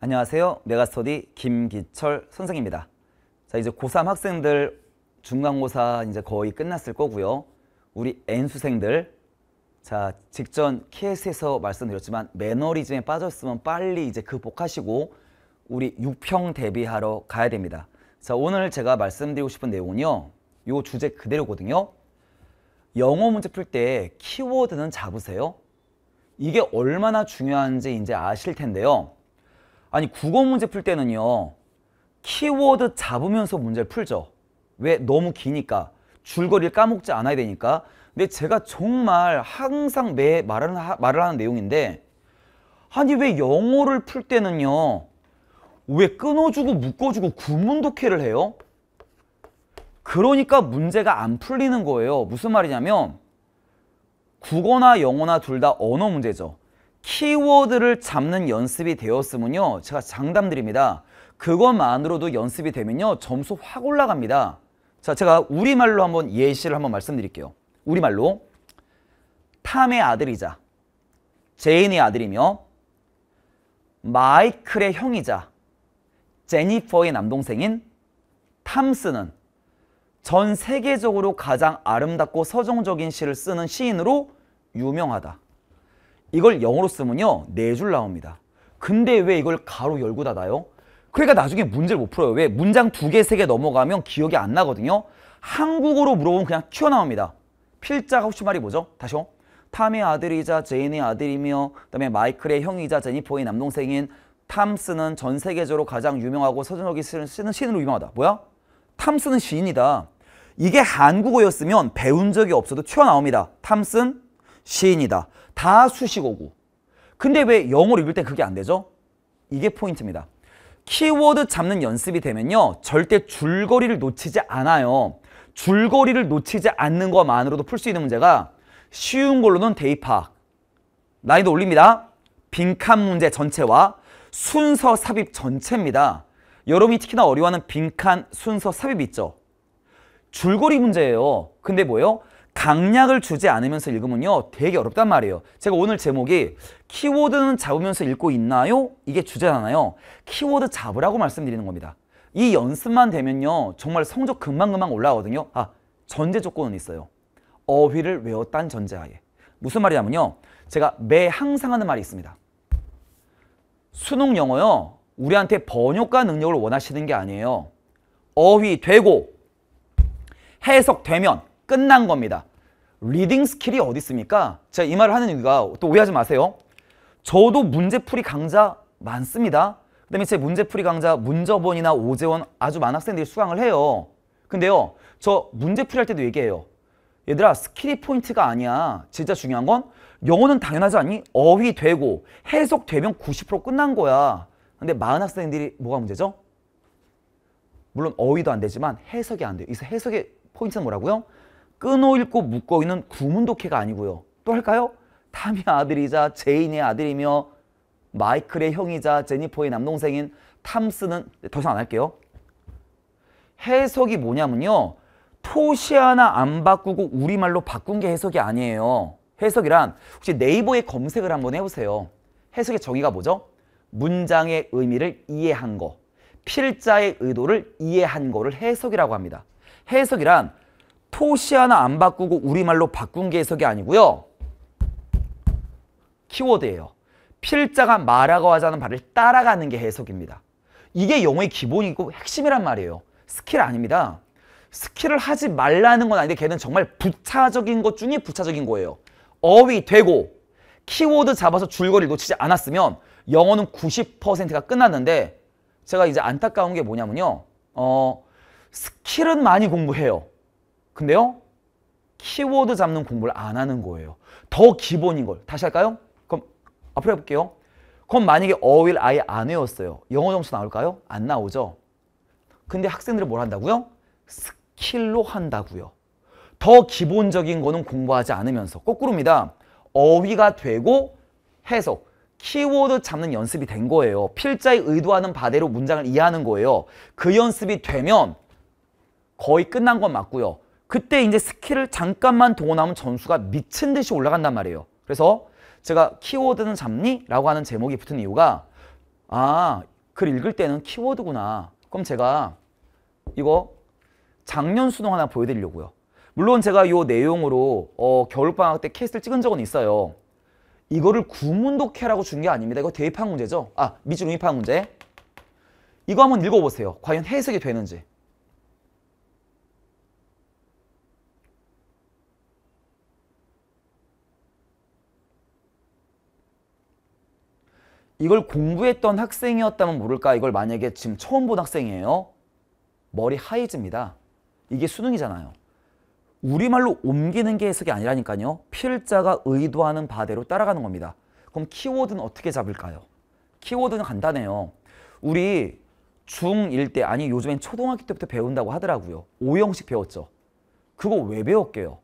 안녕하세요. 메가스터디 김기철 선생입니다. 자, 이제 고3 학생들 중간고사 이제 거의 끝났을 거고요. 우리 N수생들 자, 직전 KS에서 말씀드렸지만 매너리즘에 빠졌으면 빨리 이제 극복하시고 우리 6평 대비하러 가야 됩니다. 자, 오늘 제가 말씀드리고 싶은 내용은요. 요 주제 그대로거든요. 영어 문제 풀 때 키워드는 잡으세요. 이게 얼마나 중요한지 이제 아실 텐데요. 아니 국어 문제 풀 때는요 키워드 잡으면서 문제를 풀죠 왜 너무 기니까 줄거리를 까먹지 않아야 되니까 근데 제가 정말 항상 매 말하는, 말을 하는 내용인데 아니 왜 영어를 풀 때는요 왜 끊어주고 묶어주고 구문독해를 해요? 그러니까 문제가 안 풀리는 거예요 무슨 말이냐면 국어나 영어나 둘 다 언어 문제죠 키워드를 잡는 연습이 되었으면요. 제가 장담드립니다. 그것만으로도 연습이 되면요. 점수 확 올라갑니다. 자, 제가 우리말로 한번 예시를 한번 말씀드릴게요. 우리말로 탐의 아들이자 제인의 아들이며 마이클의 형이자 제니퍼의 남동생인 탐스는 전 세계적으로 가장 아름답고 서정적인 시를 쓰는 시인으로 유명하다. 이걸 영어로 쓰면요. 네 줄 나옵니다. 근데 왜 이걸 가로 열고 닫아요? 그러니까 나중에 문제를 못 풀어요. 왜? 문장 두 개, 세 개 넘어가면 기억이 안 나거든요. 한국어로 물어보면 그냥 튀어나옵니다. 필자가 혹시 말이 뭐죠? 다시요. 탐의 아들이자 제인의 아들이며 그다음에 마이클의 형이자 제니퍼의 남동생인 탐스는 전 세계적으로 가장 유명하고 서준혁이 쓰는 시인으로 유명하다. 뭐야? 탐스는 시인이다. 이게 한국어였으면 배운 적이 없어도 튀어나옵니다. 탐슨 시인이다. 다 수식어고. 근데 왜 영어로 읽을 때 그게 안 되죠? 이게 포인트입니다. 키워드 잡는 연습이 되면요. 절대 줄거리를 놓치지 않아요. 줄거리를 놓치지 않는 것만으로도 풀 수 있는 문제가 쉬운 걸로는 대입 파 난이도 올립니다. 빈칸 문제 전체와 순서 삽입 전체입니다. 여러분이 특히나 어려워하는 빈칸 순서 삽입 있죠? 줄거리 문제예요. 근데 뭐예요? 강약을 주지 않으면서 읽으면요 되게 어렵단 말이에요 제가 오늘 제목이 키워드는 잡으면서 읽고 있나요? 이게 주제잖아요 키워드 잡으라고 말씀드리는 겁니다 이 연습만 되면요 정말 성적 금방금방 올라오거든요 아 전제 조건은 있어요 어휘를 외웠단 전제하에 무슨 말이냐면요 제가 매 항상 하는 말이 있습니다 수능 영어요 우리한테 번역과 능력을 원하시는 게 아니에요 어휘 되고 해석되면 끝난 겁니다. 리딩 스킬이 어디 있습니까? 제가 이 말을 하는 이유가 또 오해하지 마세요. 저도 문제풀이 강좌 많습니다. 그 다음에 제 문제풀이 강좌 문저번이나 오재원 아주 많은 학생들이 수강을 해요. 근데요. 저 문제풀이 할 때도 얘기해요. 얘들아 스킬이 포인트가 아니야. 진짜 중요한 건 영어는 당연하지 않니? 어휘 되고 해석 되면 90% 끝난 거야. 근데 많은 학생들이 뭐가 문제죠? 물론 어휘도 안 되지만 해석이 안 돼요. 그 해석의 포인트는 뭐라고요? 끊어읽고 묶어있는 구문독해가 아니고요. 또 할까요? 탐의 아들이자 제인의 아들이며 마이클의 형이자 제니퍼의 남동생인 탐스는 더 이상 안 할게요. 해석이 뭐냐면요. 토시 하나 안 바꾸고 우리말로 바꾼 게 해석이 아니에요. 해석이란 혹시 네이버에 검색을 한번 해보세요. 해석의 정의가 뭐죠? 문장의 의미를 이해한 거, 필자의 의도를 이해한 거를 해석이라고 합니다. 해석이란 토시 하나 안 바꾸고 우리말로 바꾼 게 해석이 아니고요. 키워드예요. 필자가 말하고 하자는 말을 따라가는 게 해석입니다. 이게 영어의 기본이고 핵심이란 말이에요. 스킬 아닙니다. 스킬을 하지 말라는 건 아닌데 걔는 정말 부차적인 것 중에 부차적인 거예요. 어휘 되고 키워드 잡아서 줄거리를 놓치지 않았으면 영어는 90%가 끝났는데 제가 이제 안타까운 게 뭐냐면요. 어, 스킬은 많이 공부해요. 근데요. 키워드 잡는 공부를 안 하는 거예요. 더 기본인 걸. 다시 할까요? 그럼 앞으로 해볼게요. 그럼 만약에 어휘를 아예 안 외웠어요. 영어 점수 나올까요? 안 나오죠. 근데 학생들은 뭘 한다고요? 스킬로 한다고요. 더 기본적인 거는 공부하지 않으면서 거꾸로입니다. 어휘가 되고 해석, 키워드 잡는 연습이 된 거예요. 필자의 의도하는 바대로 문장을 이해하는 거예요. 그 연습이 되면 거의 끝난 건 맞고요. 그때 이제 스킬을 잠깐만 동원하면 전수가 미친 듯이 올라간단 말이에요. 그래서 제가 키워드는 잡니? 라고 하는 제목이 붙은 이유가 아, 글 읽을 때는 키워드구나. 그럼 제가 이거 작년 수능 하나 보여드리려고요. 물론 제가 이 내용으로 어, 겨울방학 때 케이스를 찍은 적은 있어요. 이거를 구문독해라고 준 게 아닙니다. 이거 대입한 문제죠. 아, 미중 입학 문제. 이거 한번 읽어보세요. 과연 해석이 되는지. 이걸 공부했던 학생이었다면 모를까 이걸 만약에 지금 처음 본 학생이에요. 머리 하이즈입니다. 이게 수능이잖아요. 우리말로 옮기는 게 해석이 아니라니까요. 필자가 의도하는 바대로 따라가는 겁니다. 그럼 키워드는 어떻게 잡을까요? 키워드는 간단해요. 우리 중1 때 아니 요즘엔 초등학교 때부터 배운다고 하더라고요. 5형식 배웠죠. 그거 왜 배웠게요?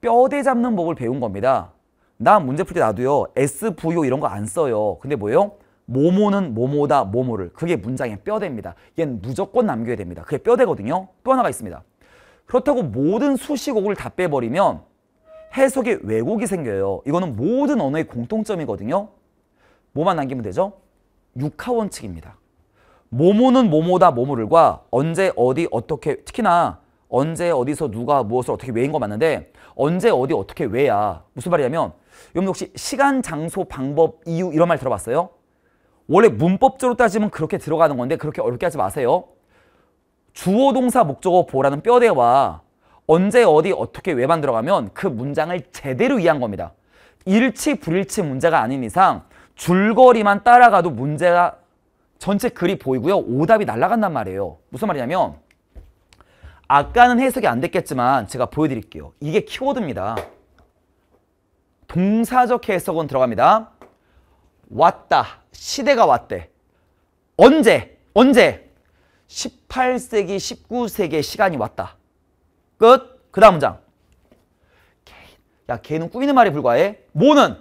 뼈대 잡는 법을 배운 겁니다. 나 문제 풀 때 나도요. SVO 이런 거 안 써요. 근데 뭐예요? 모모는 모모다 모모를 그게 문장의 뼈대입니다. 얘는 무조건 남겨야 됩니다. 그게 뼈대거든요. 또 하나가 있습니다. 그렇다고 모든 수식어구를 다 빼버리면 해석의 왜곡이 생겨요. 이거는 모든 언어의 공통점이거든요. 뭐만 남기면 되죠? 육하원칙입니다. 모모는 모모다 모모를과 언제 어디 어떻게 특히나 언제 어디서 누가 무엇을 어떻게 왜인 거 맞는데 언제 어디 어떻게 왜야 무슨 말이냐면 여러분 혹시 시간, 장소, 방법, 이유 이런 말 들어봤어요? 원래 문법적으로 따지면 그렇게 들어가는 건데 그렇게 어렵게 하지 마세요. 주어 동사 목적어 보라는 뼈대와 언제 어디 어떻게 왜만 들어가면 그 문장을 제대로 이해한 겁니다. 일치 불일치 문제가 아닌 이상 줄거리만 따라가도 문제가 전체 글이 보이고요. 오답이 날아간단 말이에요. 무슨 말이냐면 아까는 해석이 안 됐겠지만 제가 보여드릴게요. 이게 키워드입니다. 동사적 해석은 들어갑니다. 왔다. 시대가 왔대. 언제? 언제? 18세기, 19세기의 시간이 왔다. 끝. 그 다음 문장. 야, 걔는 꾸미는 말에 불과해. 뭐는?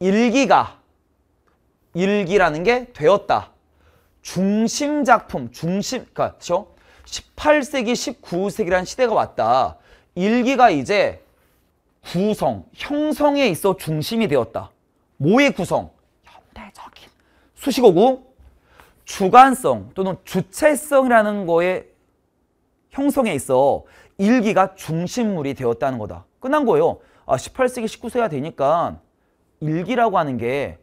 일기가. 일기라는 게 되었다. 중심 작품, 중심, 그렇죠? 그러니까 18세기, 19세기라는 시대가 왔다. 일기가 이제 구성, 형성에 있어 중심이 되었다. 모의 구성, 현대적인 수식어고 주관성 또는 주체성이라는 거에 형성에 있어 일기가 중심물이 되었다는 거다. 끝난 거예요. 아, 18세기 19세가 되니까 일기라고 하는 게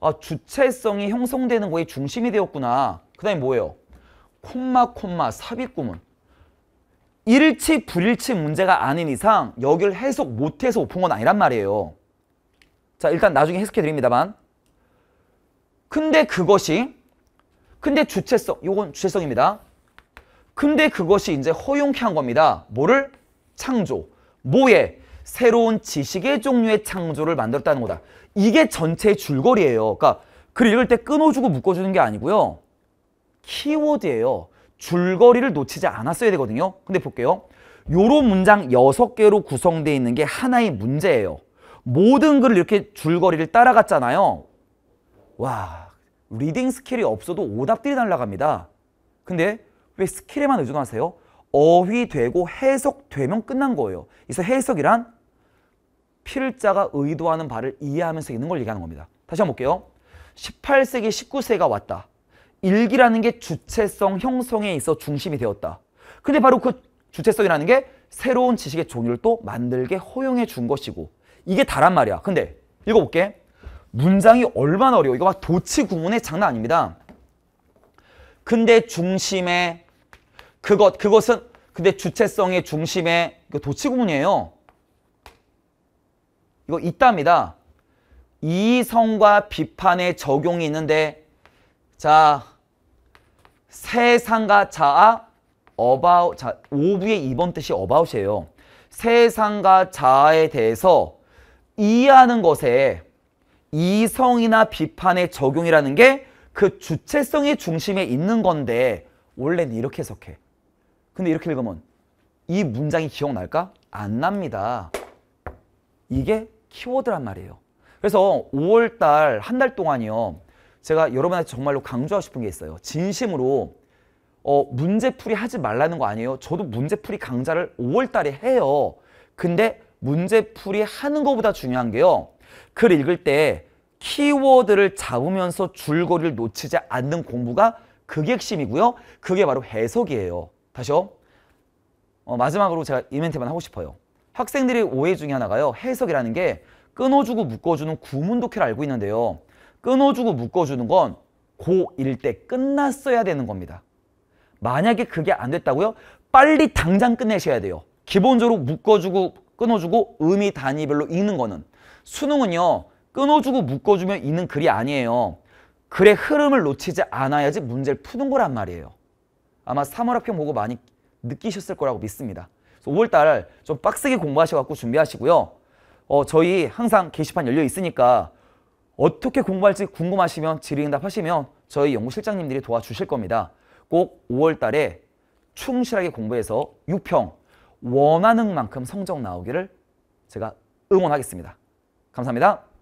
아, 주체성이 형성되는 거에 중심이 되었구나. 그 다음에 뭐예요? 콤마 콤마 삽입구문. 일치 불일치 문제가 아닌 이상 여기를 해석 못해서 오픈 건 아니란 말이에요. 자 일단 나중에 해석해 드립니다만 근데 그것이 근데 주체성 요건 주체성입니다. 근데 그것이 이제 허용케 한 겁니다. 뭐를? 창조. 뭐에? 새로운 지식의 종류의 창조를 만들었다는 거다. 이게 전체의 줄거리예요. 그러니까 글 읽을 때 끊어주고 묶어주는 게 아니고요. 키워드예요. 줄거리를 놓치지 않았어야 되거든요. 근데 볼게요. 요런 문장 여섯 개로 구성되어 있는 게 하나의 문제예요. 모든 글을 이렇게 줄거리를 따라갔잖아요. 와, 리딩 스킬이 없어도 오답들이 날라갑니다. 근데 왜 스킬에만 의존하세요? 어휘되고 해석되면 끝난 거예요. 그래서 해석이란 필자가 의도하는 바를 이해하면서 읽는걸 얘기하는 겁니다. 다시 한번 볼게요. 18세기, 19세가 왔다. 일기라는 게 주체성 형성에 있어 중심이 되었다. 근데 바로 그 주체성이라는 게 새로운 지식의 종류를 또 만들게 허용해 준 것이고 이게 다란 말이야. 근데 읽어볼게. 문장이 얼마나 어려워. 이거 막 도치 구문의 장난 아닙니다. 근데 중심에 그것 그것은 근데 주체성의 중심에 이거 도치 구문이에요. 이거 있답니다. 이성과 비판의 적용이 있는데 자 세상과 자아 어바 o 자오부의 2번 뜻이 어바웃이에요 세상과 자아에 대해서 이해하는 것에 이성이나 비판의 적용이라는 게 그 주체성의 중심에 있는 건데 원래는 이렇게 해석해. 근데 이렇게 읽으면 이 문장이 기억날까? 안 납니다. 이게 키워드란 말이에요. 그래서 5월달 한 달 동안이요. 제가 여러분한테 정말로 강조하고 싶은 게 있어요. 진심으로 어, 문제풀이 하지 말라는 거 아니에요. 저도 문제풀이 강좌를 5월 달에 해요. 근데 문제풀이 하는 것보다 중요한 게요. 글 읽을 때 키워드를 잡으면서 줄거리를 놓치지 않는 공부가 그게 핵심이고요. 그게 바로 해석이에요. 다시요. 어, 마지막으로 제가 이 멘트만 하고 싶어요. 학생들이 오해 중에 하나가요. 해석이라는 게 끊어주고 묶어주는 구문 독해를 알고 있는데요. 끊어주고 묶어주는 건 고1 때 끝났어야 되는 겁니다. 만약에 그게 안 됐다고요? 빨리 당장 끝내셔야 돼요. 기본적으로 묶어주고 끊어주고 의미 단위별로 읽는 거는 수능은요. 끊어주고 묶어주면 읽는 글이 아니에요. 글의 흐름을 놓치지 않아야지 문제를 푸는 거란 말이에요. 아마 3월 학평 보고 많이 느끼셨을 거라고 믿습니다. 5월달 좀 빡세게 공부하셔갖고 준비하시고요. 어, 저희 항상 게시판 열려 있으니까 어떻게 공부할지 궁금하시면 질의응답 하시면 저희 연구실장님들이 도와주실 겁니다. 꼭 5월 달에 충실하게 공부해서 6평 원하는 만큼 성적 나오기를 제가 응원하겠습니다. 감사합니다.